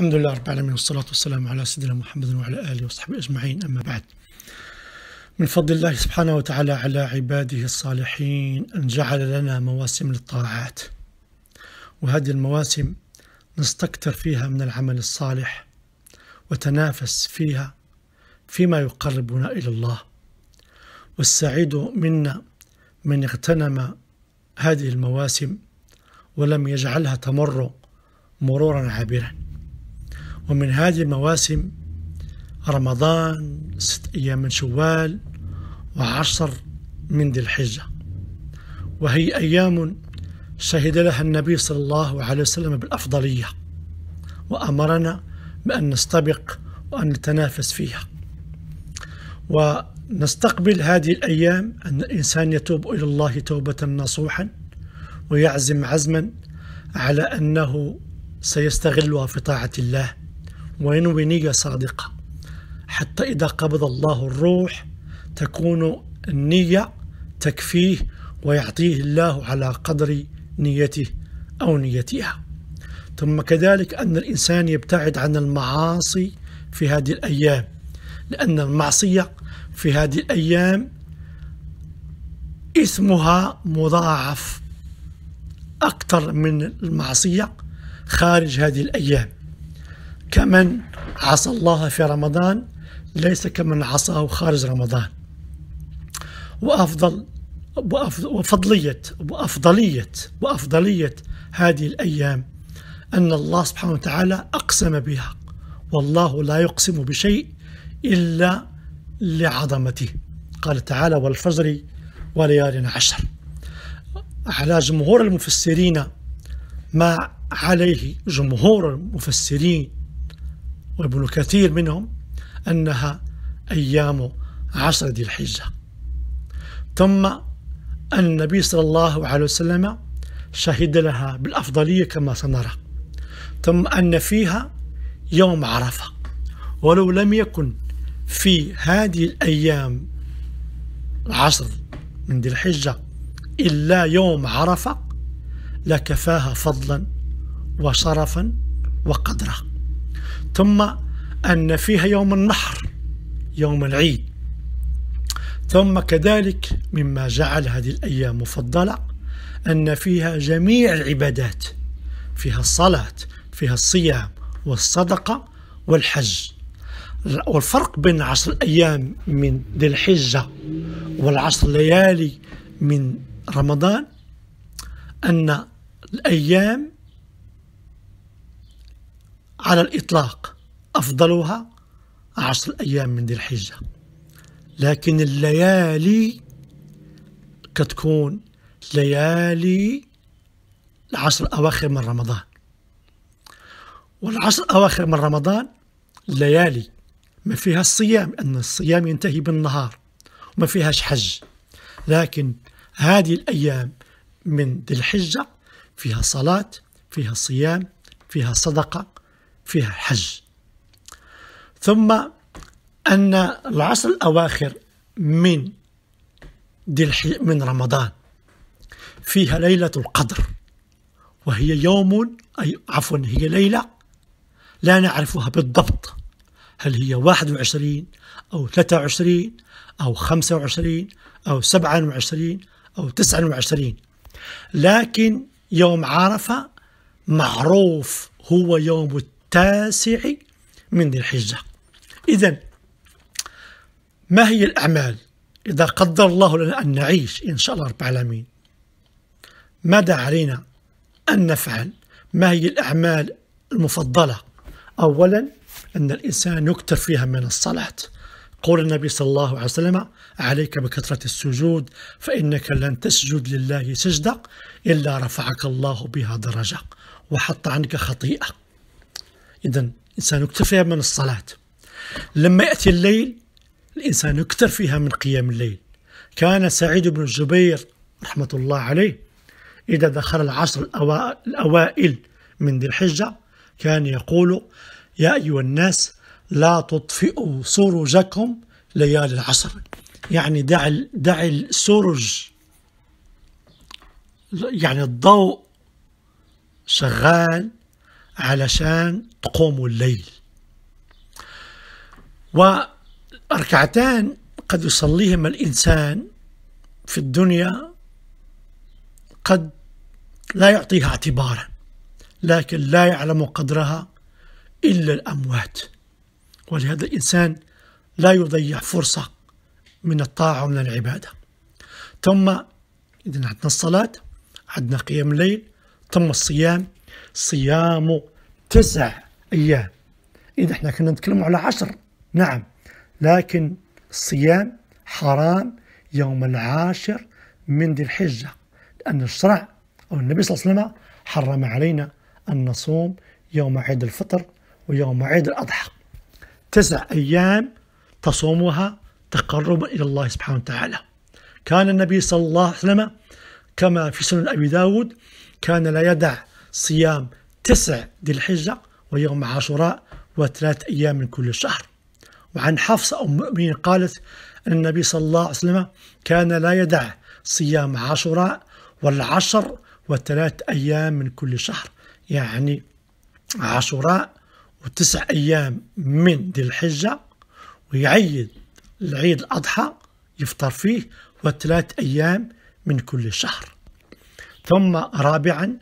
الحمد لله رب العالمين والصلاة والسلام على سيدنا محمد وعلى آله وصحبه أجمعين أما بعد من فضل الله سبحانه وتعالى على عباده الصالحين أن جعل لنا مواسم للطاعات وهذه المواسم نستكثر فيها من العمل الصالح وتنافس فيها فيما يقربنا إلى الله والسعيد منا من اغتنم هذه المواسم ولم يجعلها تمر مرورا عابرا ومن هذه المواسم رمضان ست أيام من شوال وعشر من ذي الحجة وهي أيام شهد لها النبي صلى الله عليه وسلم بالأفضلية وأمرنا بأن نستبق وأن نتنافس فيها ونستقبل هذه الأيام أن الإنسان يتوب إلى الله توبة نصوحا ويعزم عزما على أنه سيستغلها في طاعة الله وينوي نية صادقة حتى إذا قبض الله الروح تكون النية تكفيه ويعطيه الله على قدر نيته أو نيتها ثم كذلك أن الإنسان يبتعد عن المعاصي في هذه الأيام لأن المعصية في هذه الأيام إثمها مضاعف أكثر من المعصية خارج هذه الأيام كمن عصى الله في رمضان ليس كمن عصاه خارج رمضان وأفضل وفضلية وأفضلية وأفضلية هذه الأيام أن الله سبحانه وتعالى أقسم بها والله لا يقسم بشيء إلا لعظمته قال تعالى والفجر وليال عشر على جمهور المفسرين ما عليه جمهور المفسرين وابن كثير منهم أنها أيام عصر ذي الحجة ثم النبي صلى الله عليه وسلم شهد لها بالأفضلية كما سنرى ثم أن فيها يوم عرفة ولو لم يكن في هذه الأيام العصر من ذي الحجة إلا يوم عرفة لكفاها فضلا وشرفا وقدرا ثم أن فيها يوم النحر يوم العيد ثم كذلك مما جعل هذه الأيام مفضلة أن فيها جميع العبادات فيها الصلاة فيها الصيام والصدقة والحج والفرق بين عشر أيام من ذي الحجة والعشر ليالي من رمضان أن الأيام على الإطلاق أفضلها عشر أيام من ذي الحجة لكن الليالي كتكون ليالي العشر الأواخر من رمضان والعشر الأواخر من رمضان ليالي ما فيها الصيام أن الصيام ينتهي بالنهار وما فيهاش حج لكن هذه الأيام من ذي الحجة فيها صلاة فيها صيام فيها صدقة فيها الحج ثم أن العصر الأواخر من دي من رمضان فيها ليلة القدر وهي يوم أي عفوا هي ليلة لا نعرفها بالضبط هل هي 21 أو 23 أو 25 أو 27 أو 29 لكن يوم عرفة معروف هو يوم التاسع من ذي الحجة إذا ما هي الأعمال إذا قدر الله لنا أن نعيش إن شاء الله رب العالمين ماذا علينا أن نفعل ما هي الأعمال المفضلة أولا أن الإنسان يكثر فيها من الصلاة قول النبي صلى الله عليه وسلم عليك بكثرة السجود فإنك لن تسجد لله سجدة إلا رفعك الله بها درجة وحط عنك خطيئة إذا الإنسان يكثر فيها من الصلاة لما يأتي الليل الإنسان يكثر فيها من قيام الليل كان سعيد بن الجبير رحمة الله عليه إذا دخل العشر الأوائل من ذي الحجة كان يقول يا أيها الناس لا تطفئوا سروجكم ليالي العصر يعني دع دع السرج يعني الضوء شغال علشان تقوموا الليل وركعتان قد يصليهما الإنسان في الدنيا قد لا يعطيها اعتبارا لكن لا يعلم قدرها إلا الأموات ولهذا الإنسان لا يضيع فرصة من الطاعة ومن العبادة ثم إذا عندنا الصلاة عندنا قيام الليل ثم الصيام صيام تسع أيام إذا احنا كنا نتكلم على عشر نعم لكن الصيام حرام يوم العاشر من ذي الحجة لأن الشرع أو النبي صلى الله عليه وسلم حرم علينا أن نصوم يوم عيد الفطر ويوم عيد الأضحى تسع أيام تصومها تقربا إلى الله سبحانه وتعالى كان النبي صلى الله عليه وسلم كما في سنن أبي داود كان لا يدع صيام تسع ذي الحجة ويوم عاشوراء وثلاث أيام من كل شهر وعن حفصة أم المؤمنين قالت أن النبي صلى الله عليه وسلم كان لا يدع صيام عاشوراء والعشر وثلاث أيام من كل شهر يعني عاشوراء وتسع أيام من ذي الحجة ويعيد العيد الأضحى يفطر فيه وثلاث أيام من كل شهر ثم رابعا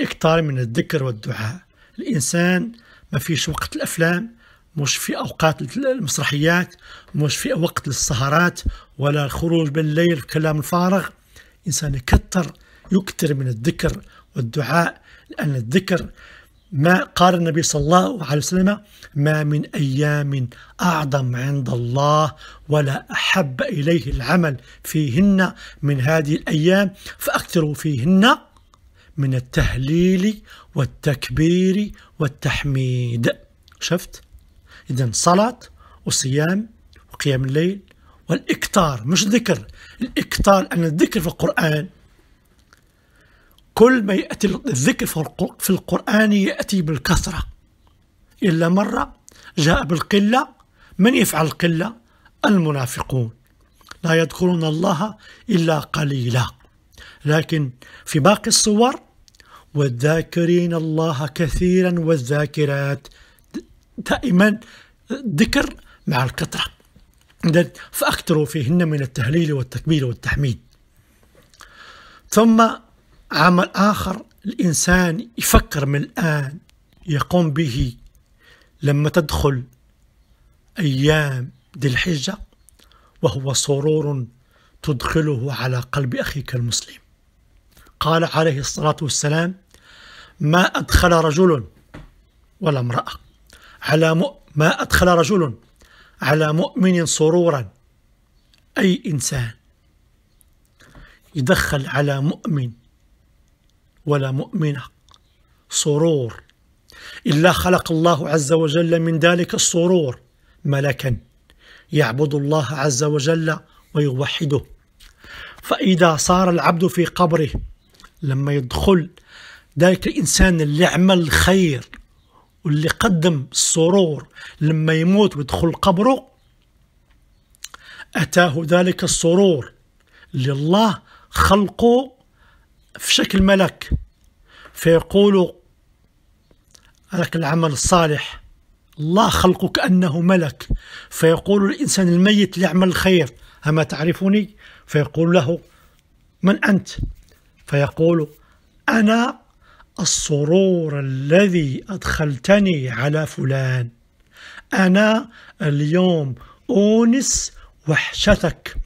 الإكثار من الذكر والدعاء الإنسان ما فيش وقت الأفلام مش في أوقات المسرحيات مش في وقت للسهرات ولا الخروج بالليل في كلام الفارغ إنسان يكثر يكثر من الذكر والدعاء لأن الذكر ما قال النبي صلى الله عليه وسلم ما من أيام أعظم عند الله ولا أحب إليه العمل فيهن من هذه الأيام فأكثروا فيهن من التهليل والتكبير والتحميد شفت إذا صلاة وصيام وقيام الليل والإكتار مش ذكر الإكتار أن الذكر في القرآن كل ما يأتي الذكر في القرآن يأتي بالكثرة إلا مرة جاء بالقلة من يفعل القلة المنافقون لا يذكرون الله إلا قليلا لكن في باقي الصور والذاكرين الله كثيرا والذاكرات دائما ذكر مع القطرة فأكثروا فيهن من التهليل والتكبير والتحميد ثم عمل آخر الإنسان يفكر من الآن يقوم به لما تدخل أيام ذي الحجة وهو سرور تدخله على قلب أخيك المسلم قال عليه الصلاة والسلام ما أدخل رجل ولا امرأة على م... ما أدخل رجل على مؤمن سرورا أي إنسان يدخل على مؤمن ولا مؤمنة سرور إلا خلق الله عز وجل من ذلك السرور ملكا يعبد الله عز وجل ويوحده فإذا صار العبد في قبره لما يدخل ذلك الإنسان اللي عمل الخير واللي قدم السرور لما يموت ويدخل قبره أتاه ذلك السرور اللي الله خلقه في شكل ملك فيقول لك العمل الصالح الله خلقه كأنه ملك فيقول الإنسان الميت اللي عمل الخير أما تعرفني فيقول له من أنت فيقول أنا السرور الذي أدخلتني على فلان أنا اليوم أونس وحشتك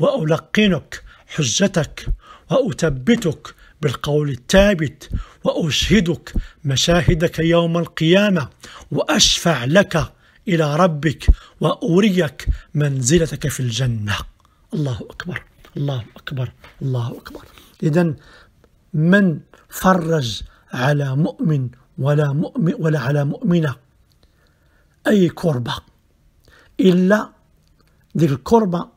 وألقنك حجتك وأثبتك بالقول الثابت وأشهدك مشاهدك يوم القيامة وأشفع لك إلى ربك وأريك منزلتك في الجنة الله أكبر الله أكبر الله أكبر إذا من فرج على مؤمن ولا مؤمن ولا على مؤمنة أي كربة إلا ديك الكربة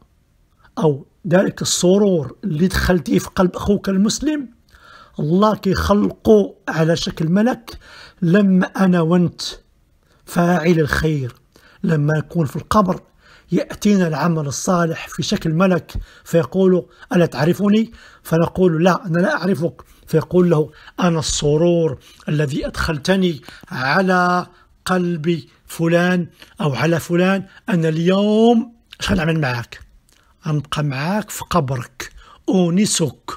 أو ذلك السرور اللي دخلتيه في قلب أخوك المسلم الله كيخلقه على شكل ملك لما أنا وأنت فاعل الخير لما نكون في القبر يأتينا العمل الصالح في شكل ملك فيقول ألا تعرفني فنقول لا أنا لا أعرفك فيقول له أنا السرور الذي أدخلتني على قلب فلان أو على فلان أنا اليوم شغل أعمل معاك أنبقى معاك في قبرك أونسك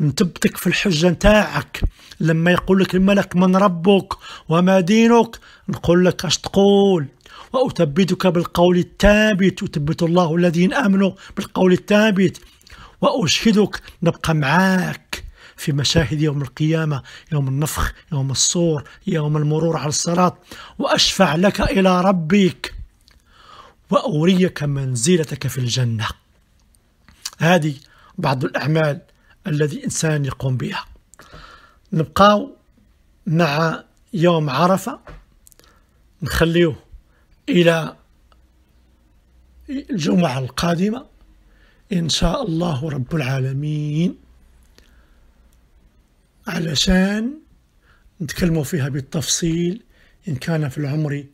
نثبتك في الحجة نتاعك لما يقول لك الملك من ربك وما دينك نقول لك اش تقول وأثبتك بالقول الثابت يثبت الله الذين آمنوا بالقول الثابت وأشهدك نبقى معاك في مشاهد يوم القيامة يوم النفخ يوم الصور يوم المرور على الصراط وأشفع لك إلى ربك وأريك منزلتك في الجنة هذه بعض الأعمال الذي الإنسان يقوم بها نبقاو مع يوم عرفة نخليه إلى الجمعة القادمة إن شاء الله رب العالمين علشان نتكلموا فيها بالتفصيل إن كان في العمر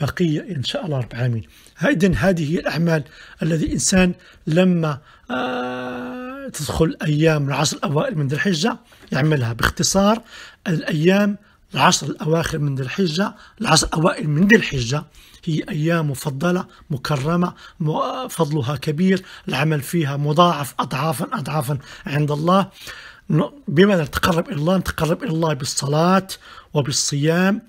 بقية إن شاء الله رب العالمين إذا هذه هي الأعمال الذي الإنسان لما آه، تدخل أيام العصر الأوائل من ذي الحجة يعملها باختصار الأيام العشر الأواخر من ذي الحجة العشر الأوائل من ذي الحجة هي أيام مفضلة مكرمة فضلها كبير العمل فيها مضاعف أضعافا أضعافا عند الله بما نتقرب إلى الله نتقرب إلى الله بالصلاة وبالصيام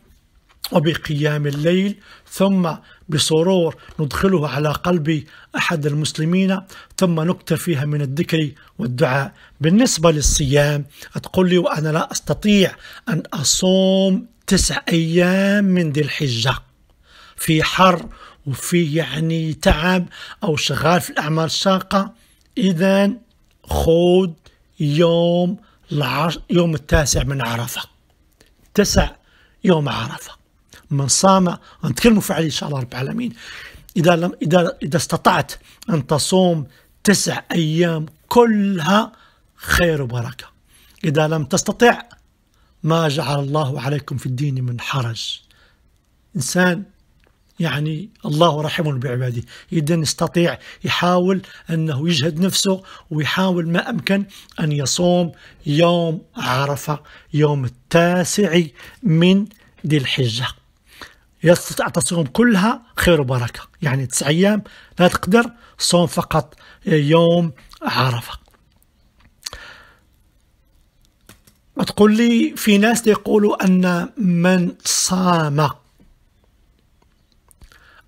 وبقيام الليل ثم بسرور ندخله على قلب احد المسلمين ثم نكثر فيها من الذكر والدعاء بالنسبه للصيام تقول لي وانا لا استطيع ان اصوم تسع ايام من ذي الحجه في حر وفي يعني تعب او شغال في الاعمال الشاقه اذا خذ يوم العش... يوم التاسع من عرفه تسع يوم عرفه من صام نتكلموا في عليه ان شاء الله رب العالمين اذا لم اذا اذا استطعت ان تصوم تسع ايام كلها خير وبركه اذا لم تستطع ما جعل الله عليكم في الدين من حرج انسان يعني الله رحيم بعباده إذا يستطيع يحاول أنه يجهد نفسه ويحاول ما أمكن أن يصوم يوم عرفة يوم التاسع من ذي الحجة يستطيع تصوم كلها خير وبركة يعني تسع أيام لا تقدر صوم فقط آه، يوم عرفة تقول لي في ناس يقولوا أن من صام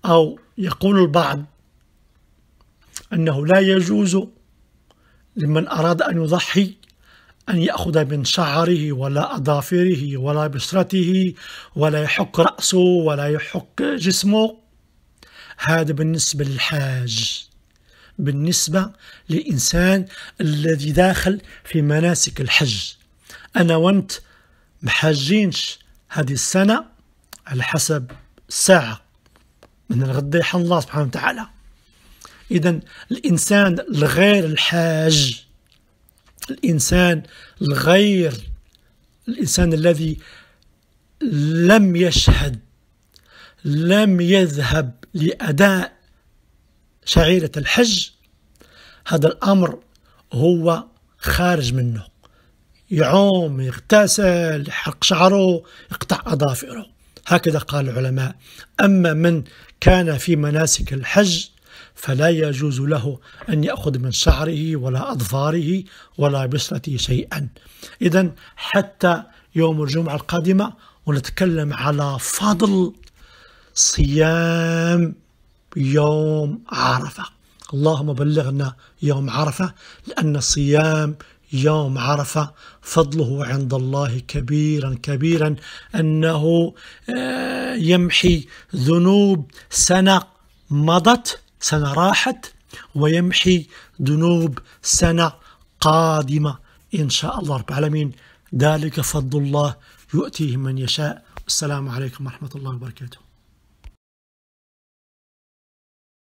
أو يقول البعض أنه لا يجوز لمن أراد أن يضحي أن يأخذ من شعره ولا أظافره ولا بشرته ولا يحك رأسه ولا يحك جسمه هذا بالنسبة للحاج بالنسبة للإنسان الذي داخل في مناسك الحج أنا وأنت محاجينش هذه السنة على حسب الساعة من الغد يحن الله سبحانه وتعالى إذا الإنسان الغير الحاج الإنسان الغير الإنسان الذي لم يشهد لم يذهب لأداء شعيرة الحج هذا الأمر هو خارج منه يعوم يغتسل يحرق شعره يقطع أظافره هكذا قال العلماء أما من كان في مناسك الحج فلا يجوز له أن يأخذ من شعره ولا أظفاره ولا بصرته شيئا إذا حتى يوم الجمعة القادمة ونتكلم على فضل صيام يوم عرفة اللهم بلغنا يوم عرفة لأن صيام يوم عرفة فضله عند الله كبيرا كبيرا أنه آه، يمحي ذنوب سنة مضت سنة راحت ويمحي ذنوب سنة قادمة إن شاء الله رب العالمين ذلك فضل الله يؤتيه من يشاء السلام عليكم ورحمة الله وبركاته